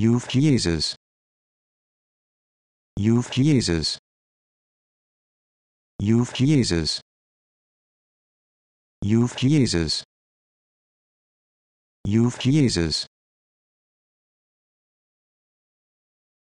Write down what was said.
Youth Jesus. Youth Jesus. Youth Jesus. Youth Jesus. Youth Jesus.